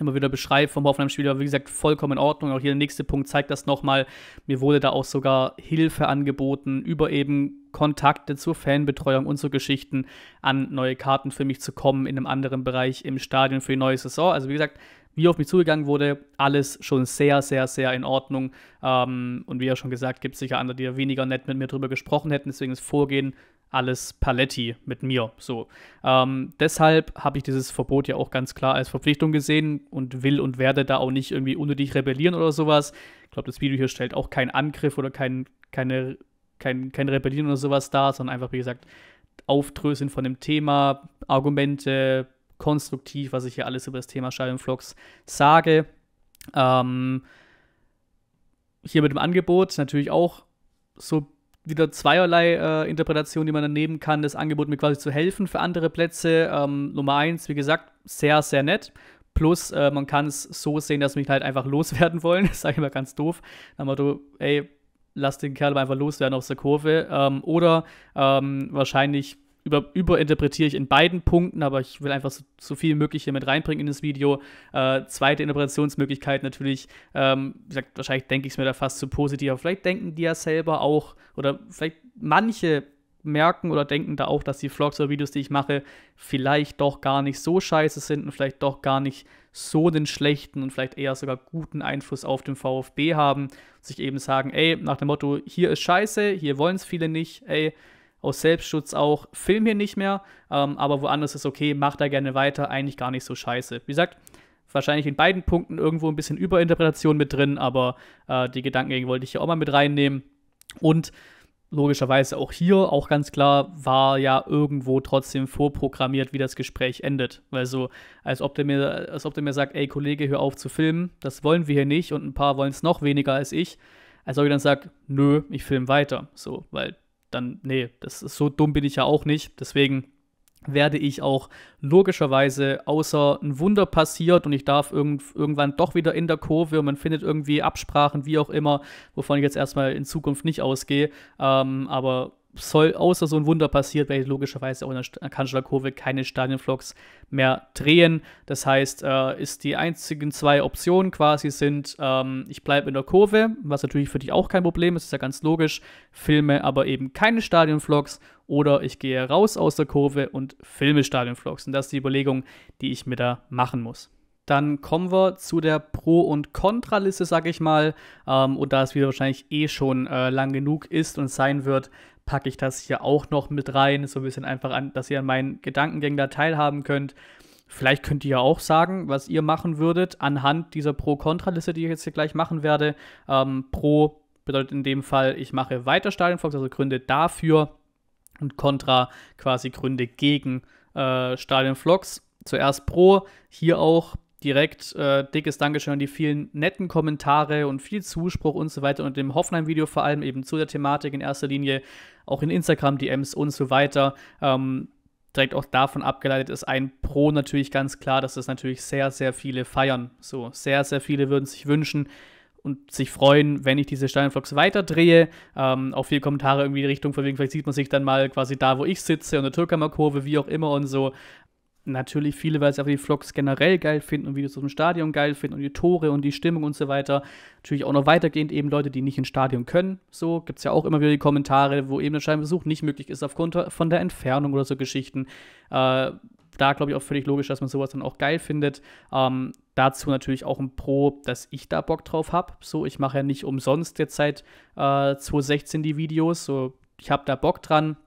immer wieder beschreibt vom Hoffenheim Spiel, aber wie gesagt, vollkommen in Ordnung. Auch hier der nächste Punkt zeigt das nochmal. Mir wurde da auch sogar Hilfe angeboten, über eben Kontakte zur Fanbetreuung und so Geschichten an neue Karten für mich zu kommen in einem anderen Bereich im Stadion für die neue Saison. Also wie gesagt, wie auf mich zugegangen wurde, alles schon sehr, sehr, sehr in Ordnung. Ähm, und wie ja schon gesagt, gibt es sicher andere, die ja weniger nett mit mir drüber gesprochen hätten. Deswegen das Vorgehen alles Paletti mit mir. So. Ähm, deshalb habe ich dieses Verbot ja auch ganz klar als Verpflichtung gesehen und will und werde da auch nicht irgendwie unnötig rebellieren oder sowas. Ich glaube, das Video hier stellt auch keinen Angriff oder kein, keine, kein, kein Rebellieren oder sowas dar, sondern einfach, wie gesagt, Aufdröseln von dem Thema, Argumente, konstruktiv, was ich hier alles über das Thema Scheibenflocks sage. Ähm, hier mit dem Angebot natürlich auch so wieder zweierlei äh, Interpretationen, die man dann nehmen kann. Das Angebot mir quasi zu helfen für andere Plätze. Ähm, Nummer eins, wie gesagt, sehr, sehr nett. Plus, äh, man kann es so sehen, dass mich halt einfach (laughs) loswerden wollen. Das sage ich mal ganz doof. Dann war du, ey, lass den Kerl einfach loswerden aus der Kurve. Ähm, oder ähm, wahrscheinlich über, überinterpretiere ich in beiden Punkten, aber ich will einfach so, so viel möglich hier mit reinbringen in das Video. Äh, zweite Interpretationsmöglichkeit natürlich, ähm, wie gesagt, wahrscheinlich denke ich es mir da fast zu positiv, aber vielleicht denken die ja selber auch, oder vielleicht manche merken oder denken da auch, dass die Vlogs oder Videos, die ich mache, vielleicht doch gar nicht so scheiße sind und vielleicht doch gar nicht so den schlechten und vielleicht eher sogar guten Einfluss auf den VfB haben. Sich eben sagen, ey, nach dem Motto, hier ist scheiße, hier wollen es viele nicht, ey, aus Selbstschutz auch, film hier nicht mehr, ähm, aber woanders ist okay, mach da gerne weiter, eigentlich gar nicht so scheiße. Wie gesagt, wahrscheinlich in beiden Punkten irgendwo ein bisschen Überinterpretation mit drin, aber äh, die Gedanken wollte ich hier auch mal mit reinnehmen. Und logischerweise auch hier, auch ganz klar, war ja irgendwo trotzdem vorprogrammiert, wie das Gespräch endet. Weil so, als ob der mir, als ob der mir sagt, ey Kollege, hör auf zu filmen, das wollen wir hier nicht und ein paar wollen es noch weniger als ich. Als ob ich dann sage, nö, ich film weiter. So, weil dann, nee, das ist so dumm bin ich ja auch nicht. Deswegen werde ich auch logischerweise, außer ein Wunder passiert und ich darf irgend, irgendwann doch wieder in der Kurve und man findet irgendwie Absprachen, wie auch immer, wovon ich jetzt erstmal in Zukunft nicht ausgehe. Ähm, aber soll außer so ein Wunder passiert, weil ich logischerweise auch in der äh, Kanzlerkurve keine Stadionflocks mehr drehen. Das heißt, äh, ist die einzigen zwei Optionen quasi sind, ähm, ich bleibe in der Kurve, was natürlich für dich auch kein Problem ist, ist ja ganz logisch, filme aber eben keine Stadionflocks oder ich gehe raus aus der Kurve und filme Stadionflocks. Und das ist die Überlegung, die ich mir da machen muss. Dann kommen wir zu der Pro- und Kontraliste, sage ich mal. Ähm, und da es wieder wahrscheinlich eh schon äh, lang genug ist und sein wird, packe ich das hier auch noch mit rein, so ein bisschen einfach an, dass ihr an meinen Gedankengängen da teilhaben könnt. Vielleicht könnt ihr ja auch sagen, was ihr machen würdet anhand dieser Pro-Kontra-Liste, die ich jetzt hier gleich machen werde. Ähm, Pro bedeutet in dem Fall, ich mache weiter Stadionfox, also Gründe dafür und Contra quasi Gründe gegen äh, Stadionflocks. Zuerst Pro, hier auch direkt äh, dickes Dankeschön an die vielen netten Kommentare und viel Zuspruch und so weiter und dem Hoffenheim-Video vor allem eben zu der Thematik in erster Linie, auch in Instagram-DMs und so weiter. Ähm, direkt auch davon abgeleitet ist ein Pro natürlich ganz klar, dass das natürlich sehr, sehr viele feiern. So, sehr, sehr viele würden sich wünschen und sich freuen, wenn ich diese Steinflocks weiterdrehe. Ähm, auch viele Kommentare irgendwie in die Richtung, von wegen, vielleicht sieht man sich dann mal quasi da, wo ich sitze, und der Türkammerkurve, wie auch immer und so natürlich viele, weil sie einfach die Vlogs generell geil finden und Videos aus dem Stadion geil finden und die Tore und die Stimmung und so weiter. Natürlich auch noch weitergehend eben Leute, die nicht ins Stadion können. So gibt es ja auch immer wieder die Kommentare, wo eben der Scheinbesuch nicht möglich ist aufgrund von der Entfernung oder so Geschichten. Äh, da glaube ich auch völlig logisch, dass man sowas dann auch geil findet. Ähm, dazu natürlich auch ein Pro, dass ich da Bock drauf habe. So, ich mache ja nicht umsonst jetzt seit äh, 2016 die Videos. So, ich habe da Bock dran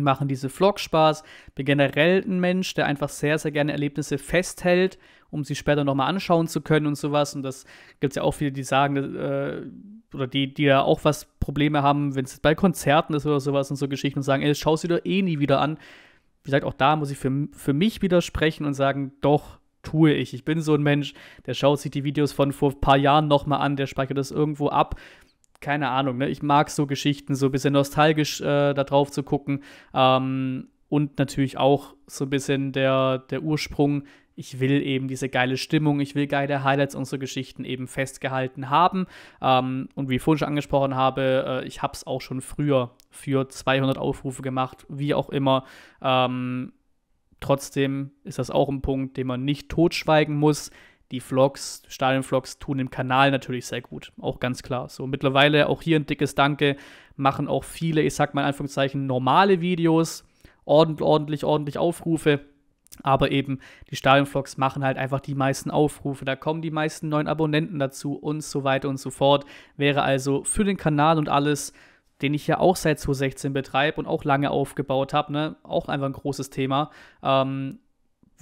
machen diese Vlogs Spaß. Bin generell ein Mensch, der einfach sehr, sehr gerne Erlebnisse festhält, um sie später nochmal anschauen zu können und sowas. Und das gibt es ja auch viele, die sagen, äh, oder die, die ja auch was Probleme haben, wenn es bei Konzerten ist oder sowas und so Geschichten und sagen, ey, schau sie doch eh nie wieder an. Wie gesagt, auch da muss ich für, für mich widersprechen und sagen, doch, tue ich. Ich bin so ein Mensch, der schaut sich die Videos von vor ein paar Jahren nochmal an, der speichert das irgendwo ab keine Ahnung, ne? ich mag so Geschichten, so ein bisschen nostalgisch äh, da drauf zu gucken. Ähm, und natürlich auch so ein bisschen der, der Ursprung. Ich will eben diese geile Stimmung, ich will geile Highlights unserer Geschichten eben festgehalten haben. Ähm, und wie ich vorhin schon angesprochen habe, äh, ich habe es auch schon früher für 200 Aufrufe gemacht, wie auch immer. Ähm, trotzdem ist das auch ein Punkt, den man nicht totschweigen muss die Vlogs, Stadion-Vlogs tun dem Kanal natürlich sehr gut. Auch ganz klar. So mittlerweile auch hier ein dickes Danke machen auch viele, ich sag mal in Anführungszeichen, normale Videos. Ordentlich, ordentlich, ordentlich Aufrufe. Aber eben die Stadion-Vlogs machen halt einfach die meisten Aufrufe. Da kommen die meisten neuen Abonnenten dazu und so weiter und so fort. Wäre also für den Kanal und alles, den ich ja auch seit 2016 betreibe und auch lange aufgebaut habe, ne, auch einfach ein großes Thema. Ähm,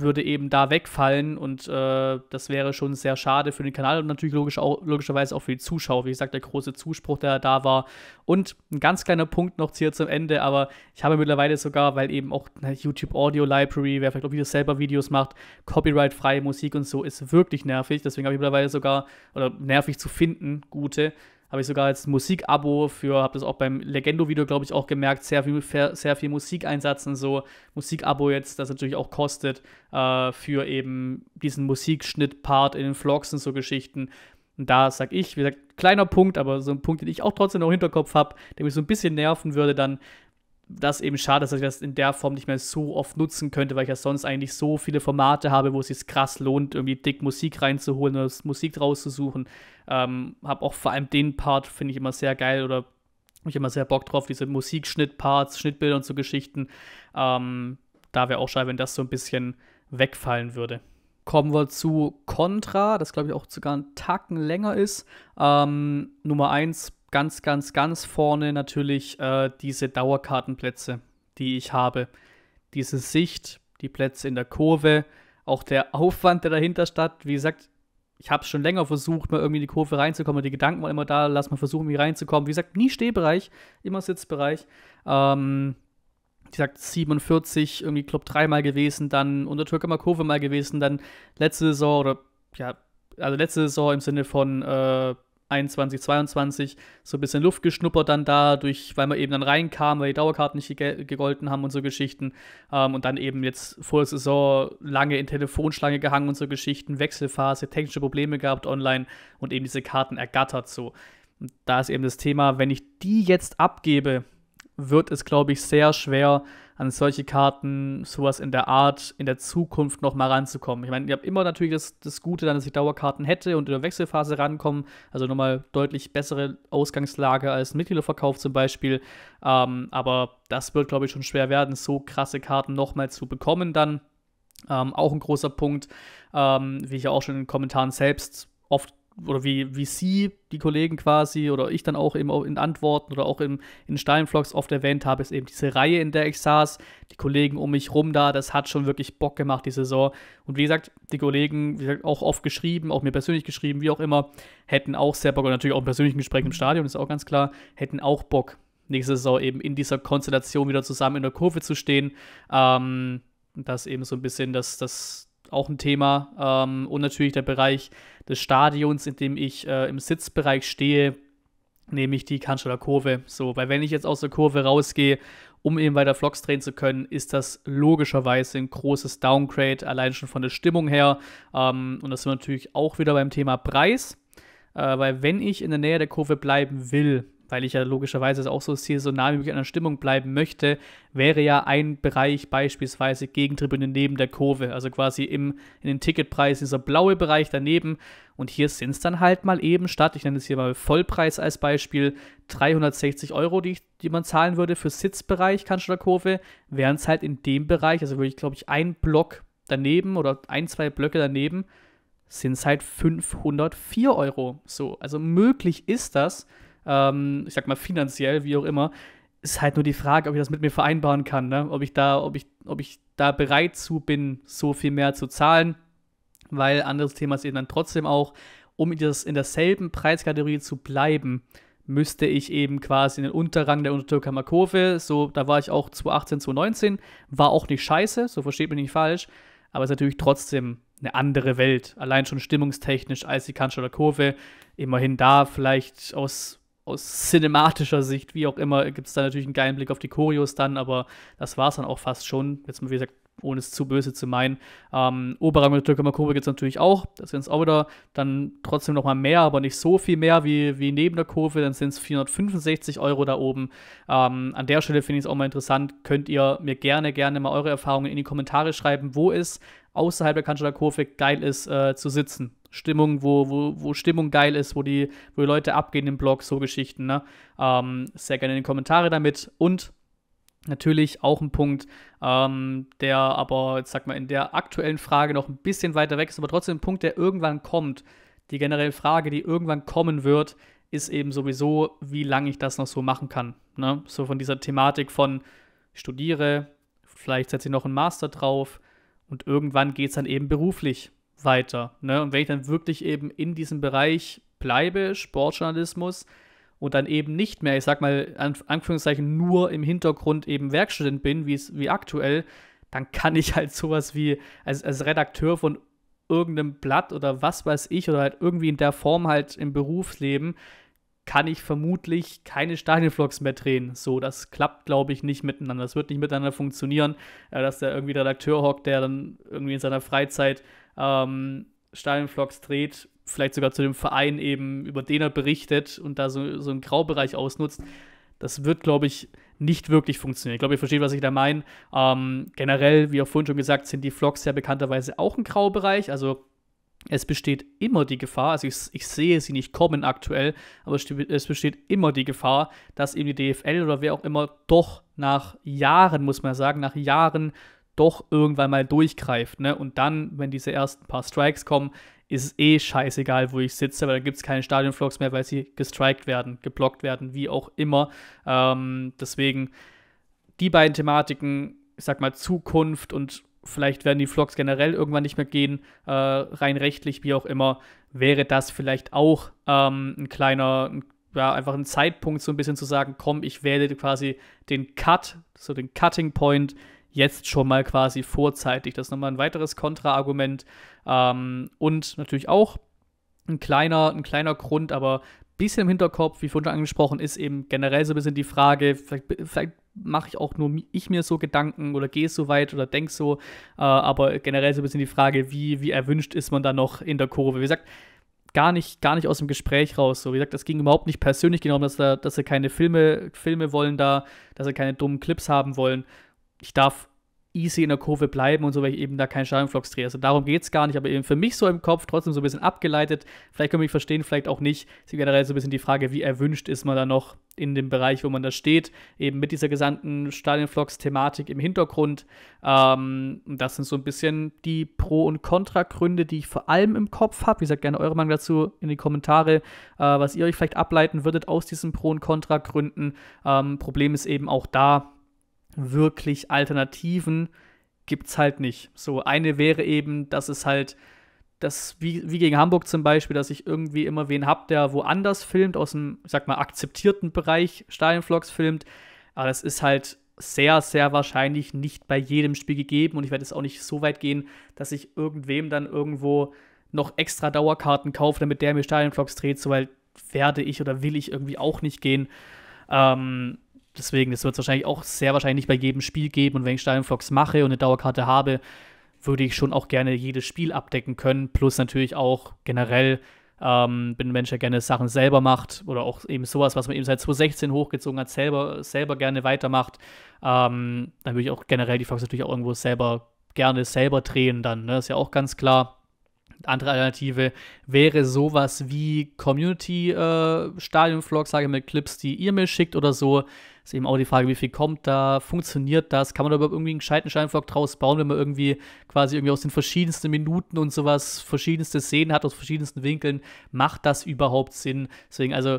würde eben da wegfallen und äh, das wäre schon sehr schade für den Kanal und natürlich logisch auch, logischerweise auch für die Zuschauer. Wie gesagt, der große Zuspruch, der da war. Und ein ganz kleiner Punkt noch hier zum Ende, aber ich habe mittlerweile sogar, weil eben auch eine YouTube Audio Library, wer vielleicht auch wieder selber Videos macht, copyright-freie Musik und so ist wirklich nervig. Deswegen habe ich mittlerweile sogar, oder nervig zu finden, gute, habe ich sogar als Musikabo für, habe das auch beim Legendo-Video, glaube ich, auch gemerkt, sehr viel, sehr viel Musikeinsatz und so. Musikabo jetzt, das natürlich auch kostet, äh, für eben diesen Musikschnitt-Part in den Vlogs und so Geschichten. Und da sag ich, wie gesagt, kleiner Punkt, aber so ein Punkt, den ich auch trotzdem noch im Hinterkopf habe, der mich so ein bisschen nerven würde, dann, das ist eben schade, dass ich das in der Form nicht mehr so oft nutzen könnte, weil ich ja sonst eigentlich so viele Formate habe, wo es sich krass lohnt, irgendwie dick Musik reinzuholen oder Musik draus rauszusuchen. Ähm, habe auch vor allem den Part, finde ich immer sehr geil oder ich immer sehr Bock drauf, diese Musikschnittparts, Schnittbilder und so Geschichten. Ähm, da wäre auch schade, wenn das so ein bisschen wegfallen würde. Kommen wir zu Contra, das glaube ich auch sogar einen Tacken länger ist. Ähm, Nummer 1 ganz, ganz, ganz vorne natürlich äh, diese Dauerkartenplätze, die ich habe. Diese Sicht, die Plätze in der Kurve, auch der Aufwand, der dahinter statt. Wie gesagt, ich habe es schon länger versucht, mal irgendwie in die Kurve reinzukommen. Die Gedanken waren immer da, lass mal versuchen, irgendwie reinzukommen. Wie gesagt, nie Stehbereich, immer Sitzbereich. Ähm, wie gesagt, 47, irgendwie Club dreimal gewesen, dann unter Türke mal Kurve mal gewesen, dann letzte Saison oder ja, also letzte Saison im Sinne von äh, 21, 22 so ein bisschen Luft geschnuppert dann da, durch, weil man eben dann reinkam, weil die Dauerkarten nicht gegolten haben und so Geschichten. Ähm, und dann eben jetzt vor der Saison lange in Telefonschlange gehangen und so Geschichten, Wechselphase, technische Probleme gehabt online und eben diese Karten ergattert so. Und da ist eben das Thema, wenn ich die jetzt abgebe, wird es, glaube ich, sehr schwer, an solche Karten, sowas in der Art, in der Zukunft nochmal ranzukommen. Ich meine, ich habe immer natürlich das, das Gute dann, dass ich Dauerkarten hätte und in der Wechselphase rankommen, also nochmal deutlich bessere Ausgangslage als Mitgliederverkauf zum Beispiel. Ähm, aber das wird, glaube ich, schon schwer werden, so krasse Karten nochmal zu bekommen dann. Ähm, auch ein großer Punkt, ähm, wie ich ja auch schon in den Kommentaren selbst oft oder wie, wie Sie, die Kollegen quasi, oder ich dann auch eben in Antworten oder auch im, in Steinvlogs oft erwähnt habe, ist eben diese Reihe, in der ich saß. Die Kollegen um mich rum da, das hat schon wirklich Bock gemacht, die Saison. Und wie gesagt, die Kollegen, wie gesagt, auch oft geschrieben, auch mir persönlich geschrieben, wie auch immer, hätten auch sehr Bock, und natürlich auch im persönlichen Gespräch im Stadion, ist auch ganz klar, hätten auch Bock, nächste Saison eben in dieser Konstellation wieder zusammen in der Kurve zu stehen. Ähm, das eben so ein bisschen das, das, auch ein Thema. Ähm, und natürlich der Bereich des Stadions, in dem ich äh, im Sitzbereich stehe, nämlich die Kanscheler Kurve. So, weil wenn ich jetzt aus der Kurve rausgehe, um eben weiter Vlogs drehen zu können, ist das logischerweise ein großes Downgrade, allein schon von der Stimmung her. Ähm, und das sind wir natürlich auch wieder beim Thema Preis. Äh, weil wenn ich in der Nähe der Kurve bleiben will, weil ich ja logischerweise auch so so nah wie möglich an der Stimmung bleiben möchte, wäre ja ein Bereich beispielsweise Gegentribüne neben der Kurve, also quasi im, in den Ticketpreis dieser blaue Bereich daneben. Und hier sind es dann halt mal eben statt, ich nenne es hier mal Vollpreis als Beispiel, 360 Euro, die, ich, die man zahlen würde für Sitzbereich Kanzler Kurve, wären es halt in dem Bereich, also würde ich glaube ich ein Block daneben oder ein, zwei Blöcke daneben, sind es halt 504 Euro. So, also möglich ist das ähm, ich sag mal finanziell, wie auch immer, ist halt nur die Frage, ob ich das mit mir vereinbaren kann, ne? ob ich da, ob ich, ob ich da bereit zu bin, so viel mehr zu zahlen, weil anderes Thema ist eben dann trotzdem auch, um in, das, in derselben Preiskategorie zu bleiben, müsste ich eben quasi in den Unterrang der Untertürkheimer Kurve, so, da war ich auch 2018, 2019, war auch nicht scheiße, so versteht mich nicht falsch, aber ist natürlich trotzdem eine andere Welt, allein schon stimmungstechnisch als die Kanzler Kurve, immerhin da vielleicht aus aus cinematischer Sicht, wie auch immer, gibt es da natürlich einen geilen Blick auf die Choreos dann, aber das war es dann auch fast schon. Jetzt mal, wie gesagt, ohne es zu böse zu meinen. Ähm, Oberrang mit Türkei-Makobe gibt es natürlich auch. Das sind es auch wieder dann trotzdem nochmal mehr, aber nicht so viel mehr wie, wie neben der Kurve. Dann sind es 465 Euro da oben. Ähm, an der Stelle finde ich es auch mal interessant. Könnt ihr mir gerne, gerne mal eure Erfahrungen in die Kommentare schreiben, wo es außerhalb der Kanzler Kurve geil ist äh, zu sitzen Stimmung, wo, wo, wo Stimmung geil ist, wo die, wo die Leute abgehen im Blog, so Geschichten. Ne? Ähm, sehr gerne in die Kommentare damit. Und natürlich auch ein Punkt, ähm, der aber, jetzt sag mal, in der aktuellen Frage noch ein bisschen weiter weg ist, aber trotzdem ein Punkt, der irgendwann kommt. Die generelle Frage, die irgendwann kommen wird, ist eben sowieso, wie lange ich das noch so machen kann. Ne? So von dieser Thematik von studiere, vielleicht setze ich noch einen Master drauf und irgendwann geht es dann eben beruflich weiter. Ne? Und wenn ich dann wirklich eben in diesem Bereich bleibe, Sportjournalismus, und dann eben nicht mehr, ich sag mal, an Anführungszeichen nur im Hintergrund eben Werkstudent bin, wie es wie aktuell, dann kann ich halt sowas wie als, als Redakteur von irgendeinem Blatt oder was weiß ich oder halt irgendwie in der Form halt im Berufsleben kann ich vermutlich keine Stadionvlogs mehr drehen. So, das klappt, glaube ich, nicht miteinander. Das wird nicht miteinander funktionieren, äh, dass da irgendwie Redakteur hockt, der dann irgendwie in seiner Freizeit ähm, Stadionvlogs dreht, vielleicht sogar zu dem Verein eben, über den er berichtet und da so, so einen Graubereich ausnutzt, das wird, glaube ich, nicht wirklich funktionieren. Ich glaube, ihr versteht, was ich da meine. Ähm, generell, wie auch vorhin schon gesagt, sind die Vlogs ja bekannterweise auch ein Graubereich. Also es besteht immer die Gefahr, also ich, ich, sehe sie nicht kommen aktuell, aber es besteht immer die Gefahr, dass eben die DFL oder wer auch immer doch nach Jahren, muss man sagen, nach Jahren doch irgendwann mal durchgreift. Ne? Und dann, wenn diese ersten paar Strikes kommen, ist es eh scheißegal, wo ich sitze, weil dann gibt es keine Stadionvlogs mehr, weil sie gestrikt werden, geblockt werden, wie auch immer. Ähm, deswegen die beiden Thematiken, ich sag mal Zukunft und vielleicht werden die Vlogs generell irgendwann nicht mehr gehen, äh, rein rechtlich, wie auch immer, wäre das vielleicht auch ähm, ein kleiner, ja, einfach ein Zeitpunkt, so ein bisschen zu sagen, komm, ich wähle quasi den Cut, so den Cutting Point jetzt schon mal quasi vorzeitig. Das ist nochmal ein weiteres Kontraargument. Ähm, und natürlich auch ein kleiner, ein kleiner Grund, aber ein bisschen im Hinterkopf, wie vorhin schon angesprochen, ist eben generell so ein bisschen die Frage, vielleicht, vielleicht mache ich auch nur ich mir so Gedanken oder gehe so weit oder denke so, äh, aber generell so ein bisschen die Frage, wie, wie erwünscht ist man da noch in der Kurve? Wie gesagt, gar nicht, gar nicht aus dem Gespräch raus. So, wie gesagt, das ging überhaupt nicht persönlich genommen, dass, dass sie keine Filme, Filme wollen da, dass sie keine dummen Clips haben wollen, ich darf easy in der Kurve bleiben und so, weil ich eben da keinen Schadenflocks drehe. Also darum geht es gar nicht, aber eben für mich so im Kopf trotzdem so ein bisschen abgeleitet. Vielleicht können wir mich verstehen, vielleicht auch nicht. Es ist generell so ein bisschen die Frage, wie erwünscht ist man da noch in dem Bereich, wo man da steht, eben mit dieser gesamten Stadionflocks-Thematik im Hintergrund. Ähm, das sind so ein bisschen die Pro- und Kontragründe, die ich vor allem im Kopf habe. Wie gesagt, gerne eure Meinung dazu in die Kommentare, äh, was ihr euch vielleicht ableiten würdet aus diesen Pro- und Kontragründen. Ähm, Problem ist eben auch da, wirklich Alternativen gibt es halt nicht. So eine wäre eben, dass es halt, dass wie, wie gegen Hamburg zum Beispiel, dass ich irgendwie immer wen habe, der woanders filmt, aus dem, ich sag mal, akzeptierten Bereich Stadionvlogs filmt. Aber das ist halt sehr, sehr wahrscheinlich nicht bei jedem Spiel gegeben und ich werde es auch nicht so weit gehen, dass ich irgendwem dann irgendwo noch extra Dauerkarten kaufe, damit der mir Stadionvlogs dreht, so weit werde ich oder will ich irgendwie auch nicht gehen. Ähm, deswegen, das wird es wahrscheinlich auch sehr wahrscheinlich nicht bei jedem Spiel geben. Und wenn ich Stadion-Vlogs mache und eine Dauerkarte habe, würde ich schon auch gerne jedes Spiel abdecken können. Plus natürlich auch generell ähm, bin ein Mensch, der gerne Sachen selber macht oder auch eben sowas, was man eben seit 2016 hochgezogen hat, selber, selber gerne weitermacht. Ähm, dann würde ich auch generell die Fox natürlich auch irgendwo selber gerne selber drehen dann. Ne? Ist ja auch ganz klar. Andere Alternative wäre sowas wie community äh, stadion Vlog, sage ich mit Clips, die ihr mir schickt oder so. Ist eben auch die Frage, wie viel kommt da, funktioniert das, kann man da überhaupt irgendwie einen gescheiten Stadion-Vlog draus bauen, wenn man irgendwie quasi irgendwie aus den verschiedensten Minuten und sowas verschiedenste Szenen hat, aus verschiedensten Winkeln, macht das überhaupt Sinn? Deswegen, also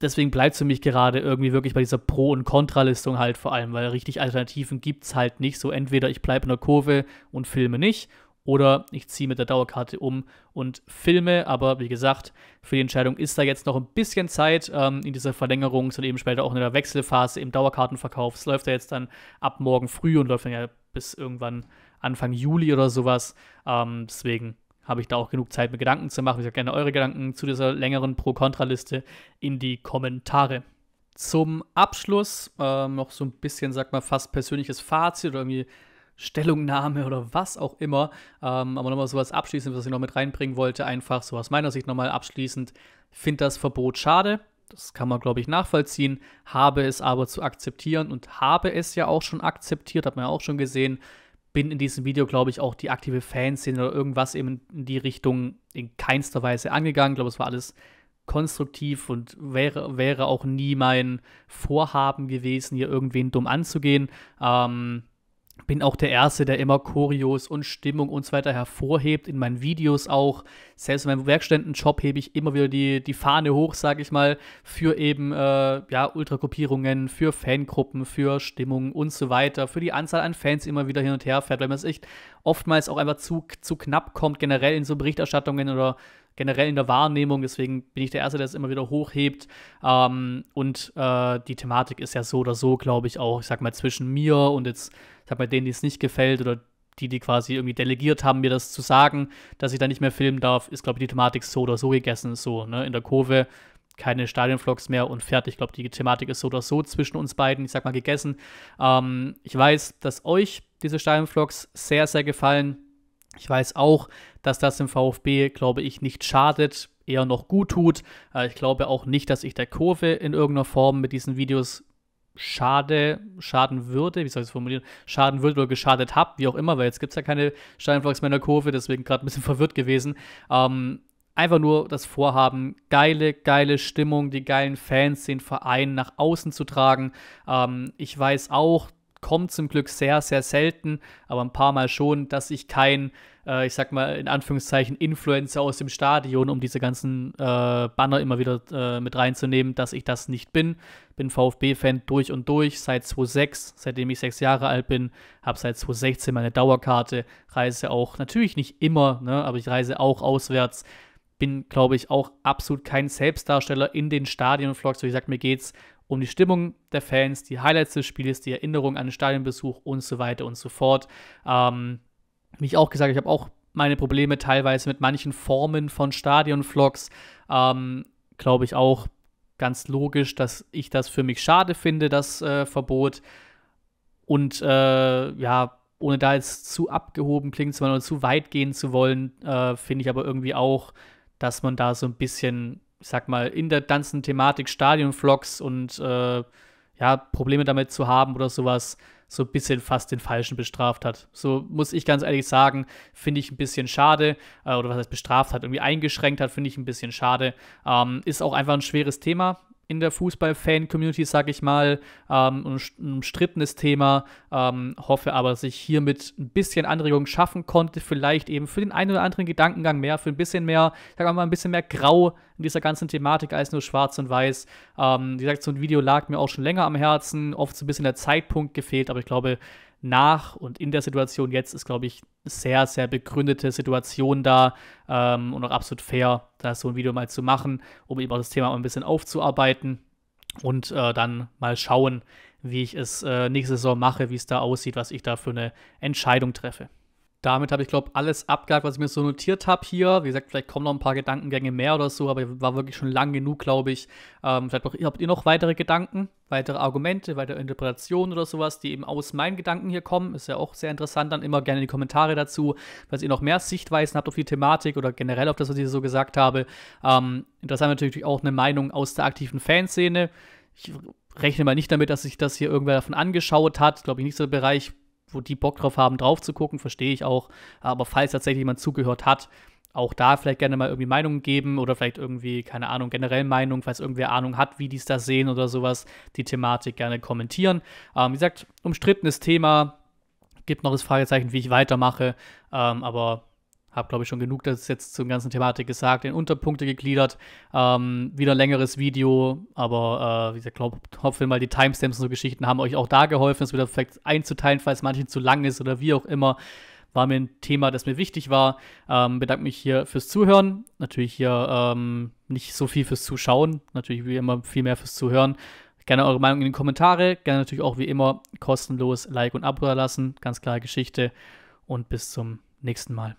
deswegen bleibt es für mich gerade irgendwie wirklich bei dieser Pro- und Kontralistung halt vor allem, weil richtig Alternativen gibt es halt nicht. So entweder ich bleibe in der Kurve und filme nicht oder ich ziehe mit der Dauerkarte um und filme. Aber wie gesagt, für die Entscheidung ist da jetzt noch ein bisschen Zeit ähm, in dieser Verlängerung, sondern eben später auch in der Wechselphase im Dauerkartenverkauf. Es läuft ja jetzt dann ab morgen früh und läuft dann ja bis irgendwann Anfang Juli oder sowas. Ähm, deswegen habe ich da auch genug Zeit, mir Gedanken zu machen. Ich sage gerne eure Gedanken zu dieser längeren Pro-Kontra-Liste in die Kommentare. Zum Abschluss ähm, noch so ein bisschen, sag mal, fast persönliches Fazit oder irgendwie Stellungnahme oder was auch immer. Ähm, aber nochmal sowas abschließend, was ich noch mit reinbringen wollte, einfach so aus meiner Sicht nochmal abschließend, finde das Verbot schade. Das kann man, glaube ich, nachvollziehen, habe es aber zu akzeptieren und habe es ja auch schon akzeptiert, hat man ja auch schon gesehen. Bin in diesem Video, glaube ich, auch die aktive Fanszene oder irgendwas eben in die Richtung in keinster Weise angegangen. Ich glaube, es war alles konstruktiv und wäre, wäre auch nie mein Vorhaben gewesen, hier irgendwen dumm anzugehen. Ähm, bin auch der Erste, der immer Choreos und Stimmung und so weiter hervorhebt, in meinen Videos auch. Selbst in meinem Werkstättenjob hebe ich immer wieder die, die Fahne hoch, sage ich mal, für eben äh, ja, Ultragruppierungen, für Fangruppen, für Stimmung und so weiter, für die Anzahl an Fans immer wieder hin und her fährt, weil man es echt oftmals auch einfach zu, zu knapp kommt, generell in so Berichterstattungen oder generell in der Wahrnehmung. Deswegen bin ich der Erste, der es immer wieder hochhebt. Ähm, und äh, die Thematik ist ja so oder so, glaube ich, auch, ich sag mal, zwischen mir und jetzt ich habe bei denen, die es nicht gefällt oder die, die quasi irgendwie delegiert haben, mir das zu sagen, dass ich da nicht mehr filmen darf, ist, glaube ich, die Thematik so oder so gegessen, so, ne, in der Kurve. Keine Stadionvlogs mehr und fertig. Ich glaube, die Thematik ist so oder so zwischen uns beiden, ich sag mal, gegessen. Ähm, ich weiß, dass euch diese Stadionvlogs sehr, sehr gefallen. Ich weiß auch, dass das im VfB, glaube ich, nicht schadet, eher noch gut tut. Äh, ich glaube auch nicht, dass ich der Kurve in irgendeiner Form mit diesen Videos schade, schaden würde, wie soll ich es formulieren, schaden würde oder geschadet habe, wie auch immer, weil jetzt gibt es ja keine Steinflocks Kurve, deswegen gerade ein bisschen (laughs) verwirrt gewesen. Ähm, einfach nur das Vorhaben, geile, geile Stimmung, die geilen Fans, den Verein nach außen zu tragen. Ähm, ich weiß auch, kommt zum Glück sehr, sehr selten, aber ein paar Mal schon, dass ich kein, äh, ich sag mal, in Anführungszeichen Influencer aus dem Stadion, um diese ganzen äh, Banner immer wieder äh, mit reinzunehmen, dass ich das nicht bin. Bin VfB-Fan durch und durch, seit 2006, seitdem ich sechs Jahre alt bin, habe seit 2016 meine Dauerkarte, reise auch, natürlich nicht immer, ne, aber ich reise auch auswärts. Bin, glaube ich, auch absolut kein Selbstdarsteller in den Stadionvlogs. So, ich sag, mir geht's um die Stimmung der Fans, die Highlights des Spiels, die Erinnerung an den Stadionbesuch und so weiter und so fort. Ähm, wie ich auch gesagt habe, ich habe auch meine Probleme teilweise mit manchen Formen von Stadionvlogs. Ähm, Glaube ich auch ganz logisch, dass ich das für mich schade finde, das äh, Verbot. Und äh, ja, ohne da jetzt zu abgehoben klingen zu wollen oder zu weit gehen zu wollen, äh, finde ich aber irgendwie auch, dass man da so ein bisschen ich sag mal, in der ganzen Thematik Stadionvlogs und äh, ja, Probleme damit zu haben oder sowas, so ein bisschen fast den Falschen bestraft hat. So muss ich ganz ehrlich sagen, finde ich ein bisschen schade, äh, oder was heißt bestraft hat, irgendwie eingeschränkt hat, finde ich ein bisschen schade. Ähm, ist auch einfach ein schweres Thema, in der Fußball-Fan-Community, sag ich mal, ähm, ein umstrittenes Thema. Ähm, hoffe aber, dass ich hiermit ein bisschen Anregung schaffen konnte, vielleicht eben für den einen oder anderen Gedankengang mehr, für ein bisschen mehr, sag wir mal, ein bisschen mehr Grau in dieser ganzen Thematik als nur schwarz und weiß. Ähm, wie gesagt, so ein Video lag mir auch schon länger am Herzen, oft so ein bisschen der Zeitpunkt gefehlt, aber ich glaube, nach und in der Situation jetzt ist, glaube ich, sehr, sehr begründete Situation da ähm, und auch absolut fair, da so ein Video mal zu machen, um eben auch das Thema mal ein bisschen aufzuarbeiten und äh, dann mal schauen, wie ich es äh, nächste Saison mache, wie es da aussieht, was ich da für eine Entscheidung treffe. Damit habe ich, glaube ich, alles abgehakt, was ich mir so notiert habe hier. Wie gesagt, vielleicht kommen noch ein paar Gedankengänge mehr oder so, aber war wirklich schon lang genug, glaube ich. Ähm, vielleicht noch, habt ihr noch weitere Gedanken, weitere Argumente, weitere Interpretationen oder sowas, die eben aus meinen Gedanken hier kommen. Ist ja auch sehr interessant, dann immer gerne in die Kommentare dazu, falls ihr noch mehr Sichtweisen habt auf die Thematik oder generell auf das, was ich so gesagt habe. Ähm, interessant natürlich auch eine Meinung aus der aktiven Fanszene. Ich rechne mal nicht damit, dass sich das hier irgendwer davon angeschaut hat. Glaube ich nicht so der Bereich wo die Bock drauf haben, drauf zu gucken, verstehe ich auch. Aber falls tatsächlich jemand zugehört hat, auch da vielleicht gerne mal irgendwie Meinungen geben oder vielleicht irgendwie, keine Ahnung, generell Meinung, falls irgendwer Ahnung hat, wie die es da sehen oder sowas, die Thematik gerne kommentieren. Ähm, wie gesagt, umstrittenes Thema, gibt noch das Fragezeichen, wie ich weitermache, ähm, aber habe, glaube ich, schon genug das jetzt zur ganzen Thematik gesagt, in Unterpunkte gegliedert. Ähm, wieder ein längeres Video, aber äh, wie gesagt, hoffe mal, die Timestamps und so Geschichten haben euch auch da geholfen, es wieder perfekt einzuteilen, falls manche zu lang ist oder wie auch immer. War mir ein Thema, das mir wichtig war. Ähm, bedanke mich hier fürs Zuhören. Natürlich hier ähm, nicht so viel fürs Zuschauen, natürlich wie immer viel mehr fürs Zuhören. Gerne eure Meinung in den Kommentare. Gerne natürlich auch wie immer kostenlos Like und Abo lassen. Ganz klare Geschichte. Und bis zum nächsten Mal.